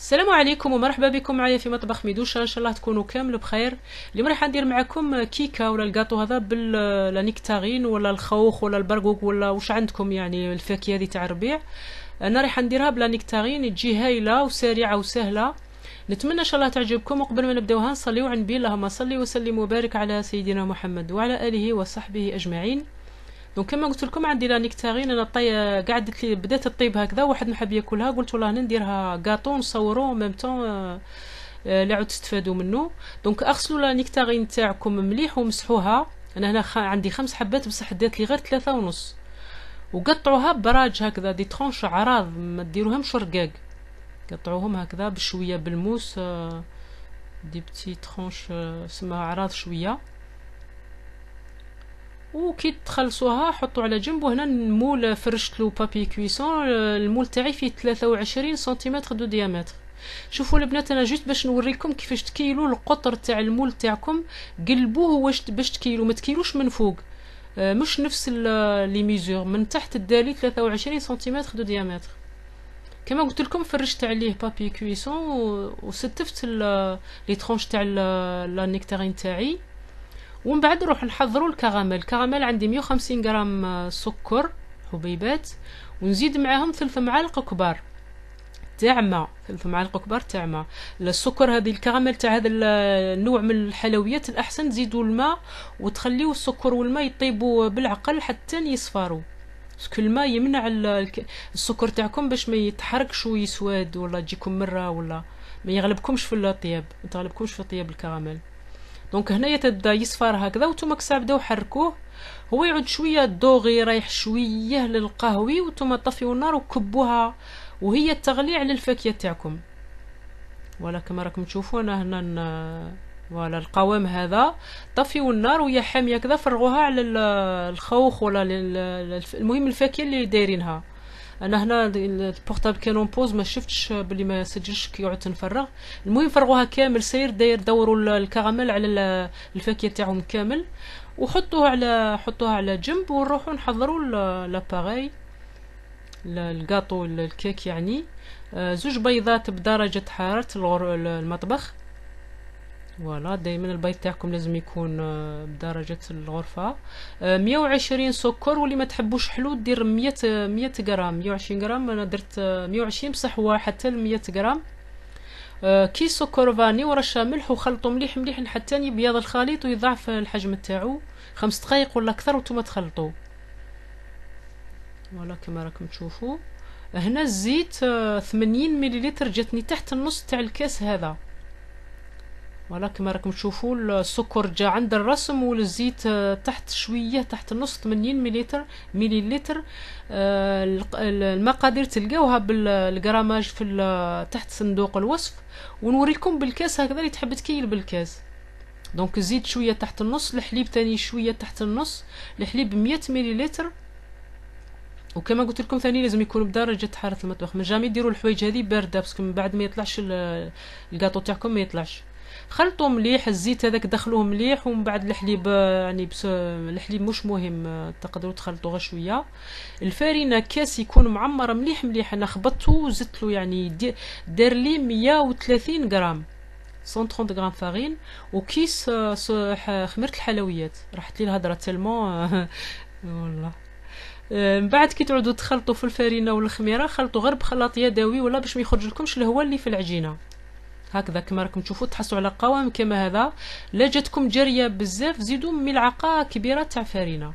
السلام عليكم ومرحبا بكم معايا في مطبخ ميدوشا ان شاء الله تكونوا كامل بخير اليوم راح ندير معكم كيكه ولا الكاطو هذا بالنكتارين ولا الخوخ ولا البرقوق ولا واش عندكم يعني الفاكهه هذه تاع الربيع انا راح نديرها بلا تجي هايله وسريعه وسهله نتمنى ان شاء الله تعجبكم وقبل ما نبداوها نصليو على النبي اللهم صلي وسلم وبارك على سيدنا محمد وعلى اله وصحبه اجمعين دونك كما قلت لكم عندي لا نكتارين انا طي قعدت لي بدات طيب هكذا واحد ما حب ياكلها قلت والله نديرها كاطو نصورو ميم طون لا عاد تستفادوا منه دونك اغسلوا لا نكتارين تاعكم مليح ومسحوها انا هنا خ... عندي خمس حبات بصح دات لي غير ثلاثة ونص وقطعوها براج هكذا دي ترونش عراض ما ديروهمش رقاق قطعوهم هكذا بشويه بالموس آه، دي بتي ترونش آه، سمها عراض شويه وكي تخلصوها حطوا على جنب وهنا المول فرشت له بابي آه، كويسون المول تاعي فيه 23 سنتيمتر دو ديامتر شوفوا البنات انا جيت باش نوريكم كيفاش تكيلوا القطر تاع المول تاعكم قلبوه واش باش تكيلوا ما تكيلوش من فوق آه، مش نفس لي ميزور من تحت الدالي 23 سنتيمتر دو ديامتر كما قلت لكم فرشت عليه بابي كويسون وستفت لي ترونش تاع لا نيكتارين تاعي ومن بعد نروح نحضروا الكراميل الكراميل عندي 150 غرام آه، سكر حبيبات ونزيد معاهم ثلث معالق كبار تاع ما ثلث معالق كبار تاع ما السكر هذه الكراميل تاع هذا آه، النوع من الحلويات الاحسن تزيدوا الماء وتخليوا السكر والماء يطيبوا بالعقل حتى يصفروا كل ما يمنع آه، السكر تاعكم باش ما يتحركش ويسود ولا تجيكم مره ولا ما يغلبكمش في الطياب ما تغلبكمش في طياب الكراميل دونك هنايا تبدا يصفر هكذا وانتم بداو حركوه هو يعود شويه الدوغي رايح شويه للقهوي وانتم طفيو النار وكبوها وهي التغلي على الفاكهه تاعكم ولا كما راكم تشوفوا انا هنا ولا القوام هذا طفيو النار وهي حاميه كذا فرغوها على الخوخ ولا المهم الفاكهه اللي دايرينها انا هنا البورتابل كان اون بوز ما شفتش بلي ما سجلش كي قعدت نفرغ المهم فرغوها كامل سير داير دوروا الكراميل على الفاكهه تاعهم كامل وحطوها على حطوها على جنب ونروحوا نحضروا لاباغاي الكاطو الكيك يعني آه، زوج بيضات بدرجه حراره المطبخ فوالا دائما البيض تاعكم لازم يكون آه، بدرجه الغرفه 120 آه، سكر واللي ما تحبوش حلو دير 100 100 آه، غرام 120 غرام انا درت 120 بصح هو حتى 100 غرام كي سكر فاني ورشه ملح وخلطو مليح مليح حتى يبيض الخليط ويضعف الحجم تاعو خمس دقائق ولا اكثر وانتم تخلطو فوالا كما راكم تشوفوا هنا الزيت 80 مليلتر جاتني تحت النص تاع الكاس هذا فوالا كما راكم تشوفوا السكر جا عند الرسم والزيت آه، تحت شويه تحت النص 80 مليلتر مليلتر آه، المقادير تلقاوها بالجراماج في تحت صندوق الوصف ونوريكم بالكاس هكذا اللي تحب تكيل بالكاس دونك الزيت شويه تحت النص الحليب تاني شويه تحت النص الحليب 100 مليلتر وكما قلت لكم ثاني لازم يكون بدرجه حراره المطبخ من جامي ديروا الحوايج هذه بارده باسكو من بعد ما يطلعش الكاطو تاعكم ما يطلعش خلطوا مليح الزيت هذاك دخلوه مليح ومن بعد الحليب يعني بس الحليب مش مهم تقدروا تخلطوا غير شويه الفارينه كاس يكون معمر مليح مليح انا خبطته وزدت له يعني دار لي 130 غرام 130 غرام فارين وكيس آه، خميره الحلويات راحت لي الهضره تلمون والله آه، من بعد كي تعودوا تخلطوا في الفرينه والخميره خلطوا غير بخلاط يدوي ولا باش ما يخرج لكمش الهواء اللي في العجينه هكذا كما راكم تشوفوا تحصلوا على قوام كما هذا لا جاتكم جاريه بزاف زيدوا ملعقه كبيره تاع فرينه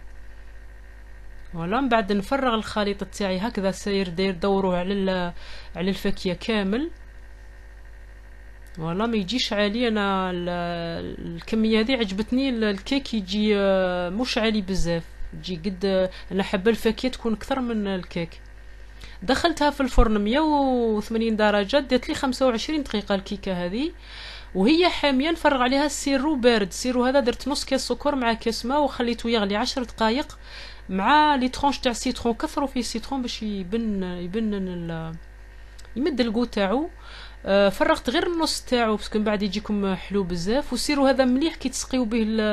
فوالا من بعد نفرغ الخليط تاعي هكذا ساير داير دوره على على الفاكهه كامل فوالا ما يجيش عالي انا الكميه هذه عجبتني الكيك يجي آه، مش عالي بزاف تجي قد آه، انا حابه الفاكهه تكون اكثر من الكيك دخلتها في الفرن 180 درجه ديت لي 25 دقيقه الكيكه هذه وهي حاميه نفرغ عليها السيرو بارد السيرو هذا درت نص كاس سكر مع كاس ماء وخليته يغلي 10 دقائق مع لي ترونش تاع سيترون كثروا فيه السيترون باش يبن يبن يمد الكو تاعو آه، فرغت غير النص تاعو باسكو من بعد يجيكم حلو بزاف وسيرو هذا مليح كي تسقيو به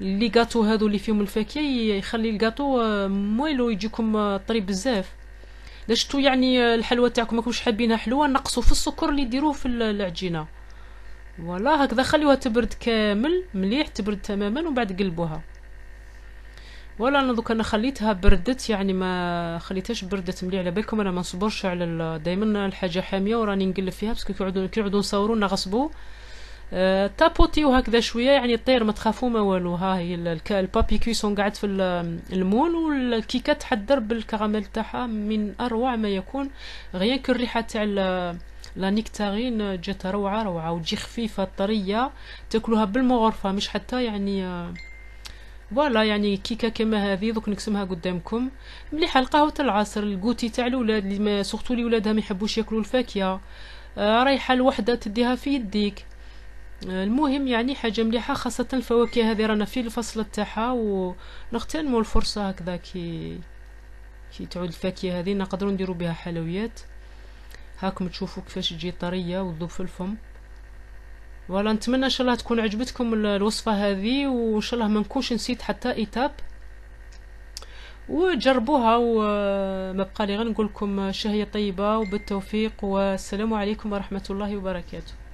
لي غاتو هادو اللي فيهم الفاكهه يخلي الغاتو آه، مويلو يجيكم آه، طري بزاف اذا شفتوا يعني الحلوى تاعكم ماكمش حابينها حلوه نقصوا في السكر اللي ديروه في العجينه فوالا هكذا خليوها تبرد كامل مليح تبرد تماما ومن بعد قلبوها ولا انا دوك انا خليتها بردت يعني ما خليتهاش بردت مليح على بالكم انا ما نصبرش على دائما الحاجه حاميه وراني نقلب فيها باسكو كي كيعودوا نصوروا نغصبوا آه، تابوتي وهكذا شويه يعني الطير ما تخافو ما والو ها هي البابي كيسون قاعد في المول والكيكه تحضر بالكراميل تاعها من اروع ما يكون غير الريحه تاع لا نكتارين جات روعه روعه وتجي خفيفه طريه تاكلوها بالمغرفه مش حتى يعني آه، فوالا يعني كيكه كما هذه دوك نقسمها قدامكم مليحه القهوه العصر الكوتي تاع الاولاد اللي سورتو لي ولادها ما يحبوش ياكلوا الفاكهه آه، رايحه الوحده تديها في يديك المهم يعني حاجة مليحة خاصة الفواكه هذه رانا في الفصل تاعها ونغتنموا الفرصة هكذا كي كي تعود الفاكهة هذه نقدروا نديرو بها حلويات هاكم تشوفوا كيفاش تجي طرية وتذوب في الفم ولا نتمنى ان شاء الله تكون عجبتكم الوصفة هذه وان شاء الله ما نكونش نسيت حتى ايتاب وجربوها وما بقى لي غير نقول لكم شهية طيبة وبالتوفيق والسلام عليكم ورحمة الله وبركاته